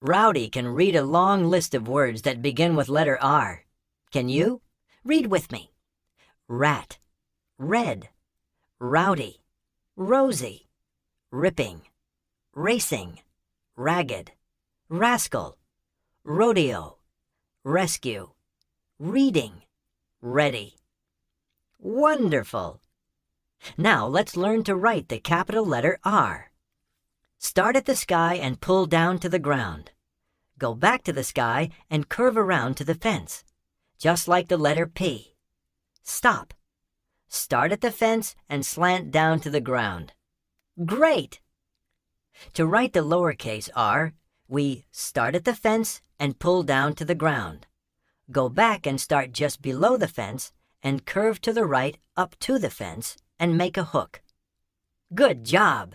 Rowdy can read a long list of words that begin with letter R. Can you? Read with me. Rat, red, rowdy, rosy, ripping, racing, ragged, rascal, rodeo, rescue, reading, ready. Wonderful! Now let's learn to write the capital letter R. Start at the sky and pull down to the ground. Go back to the sky and curve around to the fence, just like the letter P. Stop. Start at the fence and slant down to the ground. Great! To write the lowercase r, we start at the fence and pull down to the ground. Go back and start just below the fence and curve to the right up to the fence and make a hook. Good job!